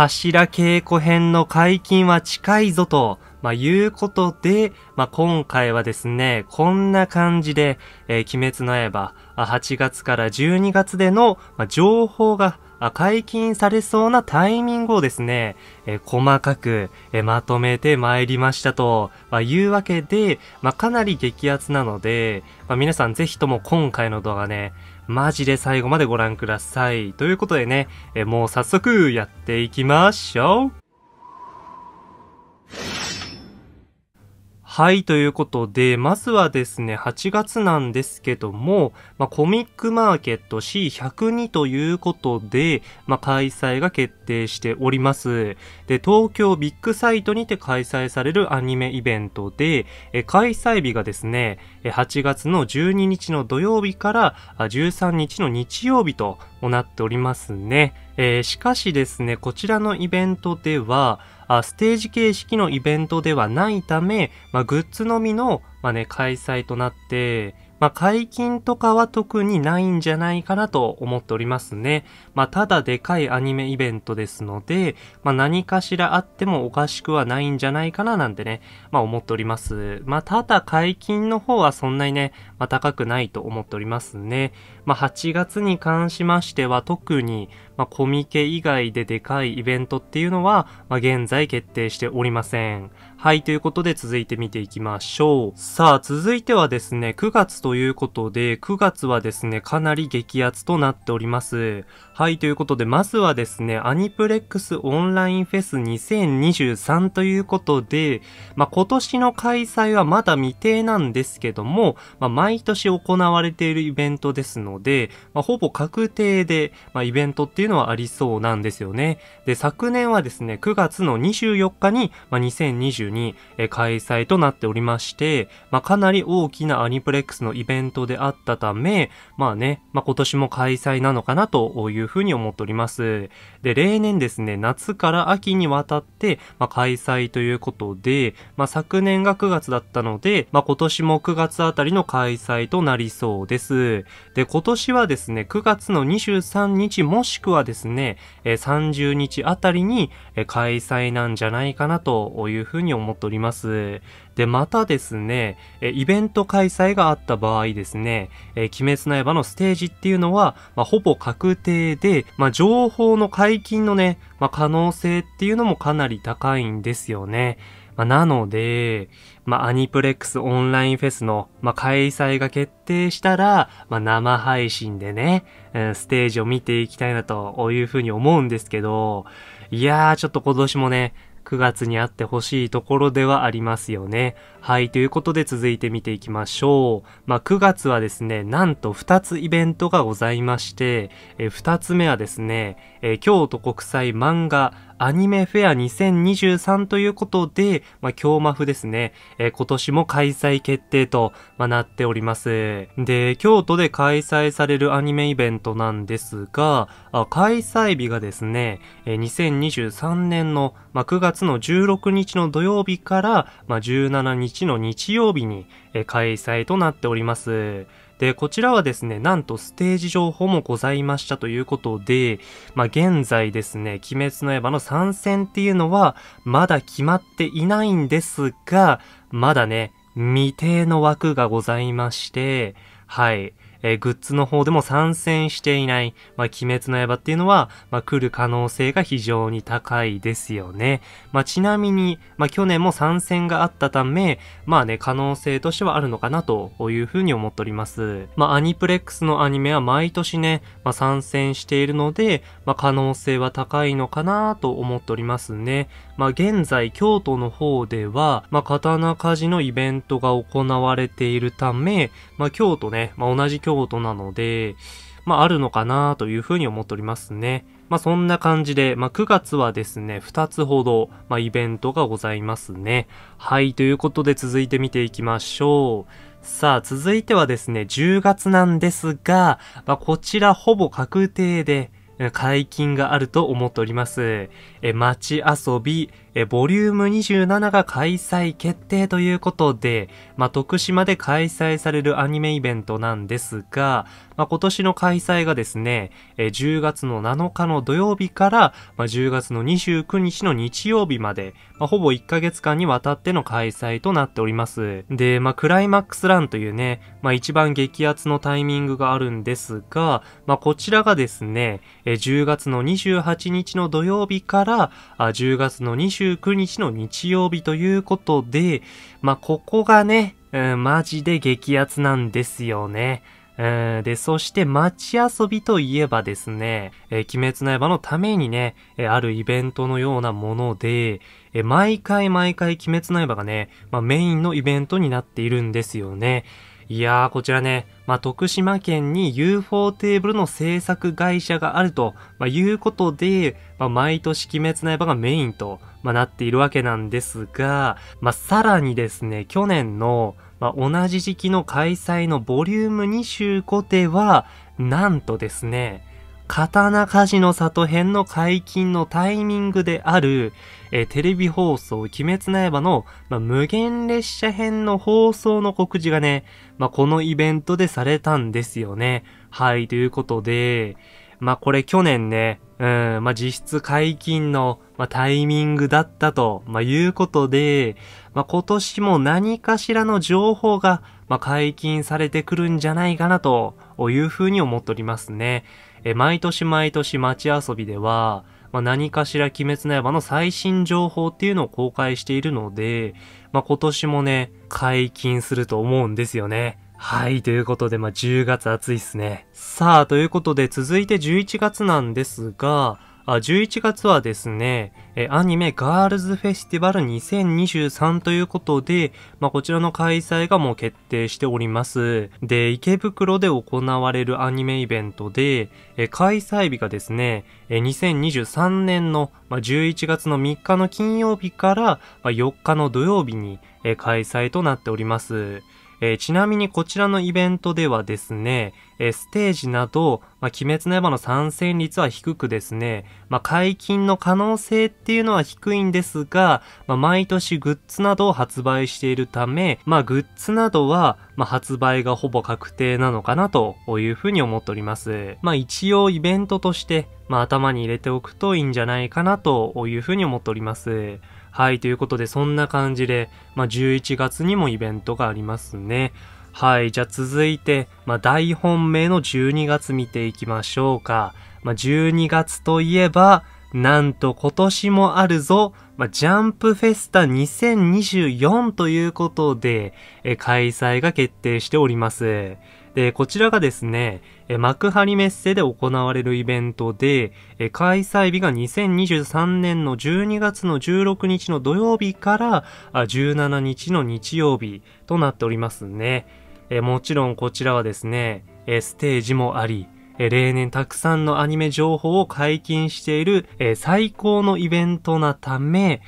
柱稽古編の解禁は近いぞと、まあ、いうことで、まあ、今回はですね、こんな感じで、えー、鬼滅の刃、8月から12月での、まあ、情報が、解禁されそうなタイミングをですね、えー、細かく、えー、まとめて参りましたと、まあ、いうわけで、まあ、かなり激アツなので、まあ、皆さんぜひとも今回の動画ね、マジで最後までご覧ください。ということでね、えもう早速やっていきましょうはい、ということで、まずはですね、8月なんですけども、まあ、コミックマーケット C102 ということで、まあ、開催が決定しております。で、東京ビッグサイトにて開催されるアニメイベントで、え開催日がですね、8月の12日の土曜日から13日の日曜日となっておりますね。えー、しかしですね、こちらのイベントでは、あステージ形式のイベントではないため、まあ、グッズのみの、まあね、開催となって、まあ、解禁とかは特にないんじゃないかなと思っておりますね。まあ、ただでかいアニメイベントですので、まあ、何かしらあってもおかしくはないんじゃないかななんてね、まあ、思っております。まあ、ただ解禁の方はそんなにね、まあ、高くないと思っておりますね。まあ、8月に関しましては特に、まあ、コミケ以外ででかいイベントっていうのは、まあ、現在決定しておりません。はい、ということで続いて見ていきましょう。さあ、続いてはですね、9月ということで、9月はですね、かなり激アツとなっております。はい、ということで、まずはですね、アニプレックスオンラインフェス2023ということで、まあ、今年の開催はまだ未定なんですけども、まあ、毎年行われているイベントですので、まあ、ほぼ確定で、まあ、イベントっていううのはありそうなんですよね。で、昨年はですね、9月の24日に、まあ、2022、え開催となっておりまして、まあ、かなり大きなアニプレックスのイベントであったため、まあね、まあ、今年も開催なのかなというふうに思っております。で、例年ですね、夏から秋にわたって、まあ、開催ということで、まあ、昨年が9月だったので、まあ、今年も9月あたりの開催となりそうです。で、今年はですね、9月の23日もしくははですね、え30日あたりに開催なんじゃないかなというふうに思っております。で、またですね、イベント開催があった場合ですね、え鬼滅の刃のステージっていうのは、まあ、ほぼ確定で、まあ、情報の解禁のね、まあ、可能性っていうのもかなり高いんですよね。まあ、なので、まあ、アニプレックスオンラインフェスの、まあ、開催が決定したら、まあ、生配信でね、うん、ステージを見ていきたいなというふうに思うんですけど、いやー、ちょっと今年もね、9月にあってほしいところではありますよね。はい、ということで続いて見ていきましょう。まあ、9月はですね、なんと2つイベントがございまして、え2つ目はですね、え京都国際漫画アニメフェア2023ということで、まあ、京マフですね、えー、今年も開催決定と、まあ、なっております。で、京都で開催されるアニメイベントなんですが、あ開催日がですね、えー、2023年の、まあ、9月の16日の土曜日から、まあ、17日の日曜日に、えー、開催となっております。で、こちらはですね、なんとステージ情報もございましたということで、まあ、現在ですね、鬼滅の刃の参戦っていうのは、まだ決まっていないんですが、まだね、未定の枠がございまして、はい。えー、グッズの方でも参戦していない、まあ、鬼滅の刃っていうのは、まあ、来る可能性が非常に高いですよね。まあ、ちなみに、まあ、去年も参戦があったため、まあね、可能性としてはあるのかなというふうに思っております。まあ、アニプレックスのアニメは毎年ね、まあ、参戦しているので、まあ、可能性は高いのかなと思っておりますね。まあ、現在、京都の方では、まあ、刀鍛冶のイベントが行われているため、まあ、京都ね、まあ、同じ京京都なので、まあ、あるのかなというふうに思っておりますね。まあ、そんな感じで、まあ、9月はですね、2つほど、まあ、イベントがございますね。はい、ということで続いて見ていきましょう。さあ、続いてはですね、10月なんですが、まあ、こちらほぼ確定で、解禁があると思っております。え、街遊び、え、ボリューム27が開催決定ということで、まあ、徳島で開催されるアニメイベントなんですが、まあ、今年の開催がですね、え、10月の7日の土曜日から、まあ、10月の29日の日曜日まで、まあ、ほぼ1ヶ月間にわたっての開催となっております。で、まあ、クライマックスランというね、まあ、一番激アツのタイミングがあるんですが、まあ、こちらがですね、え10月の28日の土曜日からあ10月の29日の日曜日ということで、まあ、ここがね、うん、マジで激アツなんですよね。で、そして街遊びといえばですね、えー、鬼滅の刃のためにね、えあるイベントのようなもので、え毎回毎回鬼滅の刃がね、まあ、メインのイベントになっているんですよね。いやー、こちらね、まあ、徳島県に UFO テーブルの制作会社があると、まあ、いうことで、まあ、毎年鬼滅の刃がメインと、まあ、なっているわけなんですが、まあ、さらにですね、去年の、まあ、同じ時期の開催のボリューム2 5では、なんとですね、刀鍛冶の里編の解禁のタイミングである、えー、テレビ放送、鬼滅の刃の、まあ、無限列車編の放送の告示がね、まあ、このイベントでされたんですよね。はい、ということで、まあ、これ去年ね、うん、まあ、実質解禁の、まあ、タイミングだったと、まあ、いうことで、まあ、今年も何かしらの情報が、まあ、解禁されてくるんじゃないかなというふうに思っておりますね。え毎年毎年街遊びでは、まあ、何かしら鬼滅の刃の最新情報っていうのを公開しているので、まあ、今年もね、解禁すると思うんですよね。はい、ということで、まあ、10月暑いっすね。さあ、ということで続いて11月なんですが、あ11月はですね、えアニメガールズフェスティバル2023ということで、まあ、こちらの開催がもう決定しております。で、池袋で行われるアニメイベントで、え開催日がですね、え2023年の、まあ、11月の3日の金曜日から、まあ、4日の土曜日に、え開催となっております。えー、ちなみにこちらのイベントではですね、えー、ステージなど、まあ、鬼滅の刃の参戦率は低くですね、まあ、解禁の可能性っていうのは低いんですが、まあ、毎年グッズなどを発売しているため、まあ、グッズなどは、まあ、発売がほぼ確定なのかなというふうに思っております。まあ、一応イベントとして、まあ、頭に入れておくといいんじゃないかなというふうに思っております。はい、ということで、そんな感じで、まあ、11月にもイベントがありますね。はい、じゃあ続いて、まあ、大本命の12月見ていきましょうか。まあ、12月といえば、なんと今年もあるぞ、まあ、ジャンプフェスタ2024ということで、え開催が決定しております。で、こちらがですね、幕張メッセで行われるイベントで、開催日が2023年の12月の16日の土曜日から17日の日曜日となっておりますね。もちろんこちらはですね、ステージもあり、例年たくさんのアニメ情報を解禁している、最高のイベントなため、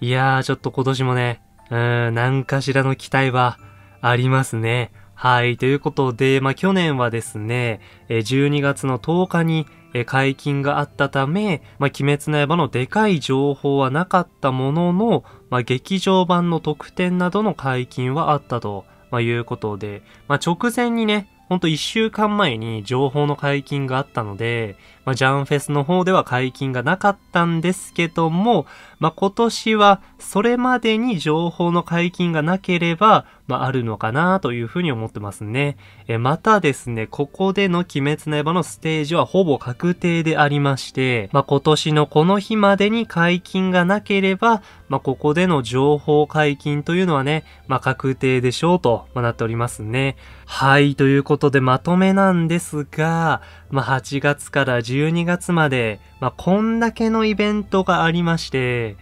いやーちょっと今年もね、うん、何かしらの期待はありますね。はい、ということで、まあ、去年はですね、12月の10日に解禁があったため、まあ、鬼滅の刃のでかい情報はなかったものの、まあ、劇場版の特典などの解禁はあったと、まいうことで、ま直前にね、ほんと一週間前に情報の解禁があったので、まあ、ジャンフェスの方では解禁がなかったんですけども、まあ、今年はそれまでに情報の解禁がなければ、まあ、あるのかなというふうに思ってますね。え、またですね、ここでの鬼滅の刃のステージはほぼ確定でありまして、まあ、今年のこの日までに解禁がなければ、まあ、ここでの情報解禁というのはね、まあ、確定でしょうと、まなっておりますね。はい、ということでまとめなんですが、まあ、8月から10 12月まで、まあ、こんだけのイベントがありまして、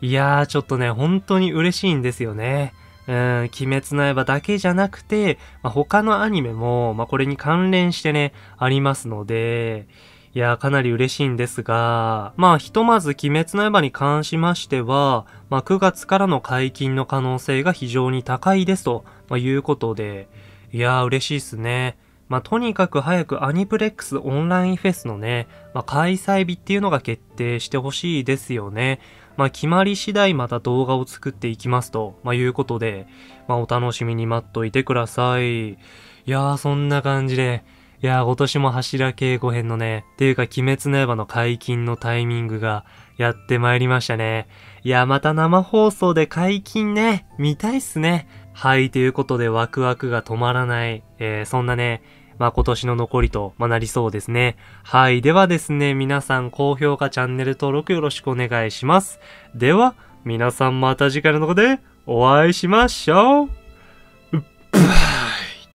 いやーちょっとね、本当に嬉しいんですよね。うん、鬼滅の刃だけじゃなくて、まあ、他のアニメも、まあ、これに関連してね、ありますので、いやーかなり嬉しいんですが、まあひとまず鬼滅の刃に関しましては、まあ9月からの解禁の可能性が非常に高いですと、まいうことで、いやー嬉しいっすね。まあ、とにかく早くアニプレックスオンラインフェスのね、まあ、開催日っていうのが決定してほしいですよね。まあ、決まり次第また動画を作っていきますと、まあ、いうことで、まあ、お楽しみに待っといてください。いやー、そんな感じで、いやー、今年も柱稽古編のね、っていうか鬼滅の刃の解禁のタイミングがやってまいりましたね。いやー、また生放送で解禁ね、見たいっすね。はい、ということでワクワクが止まらない、えー、そんなね、まあ、今年の残りと、まあ、なりそうですね。はい、ではですね、皆さん高評価、チャンネル登録よろしくお願いします。では、皆さんまた次回のとこでお会いしましょう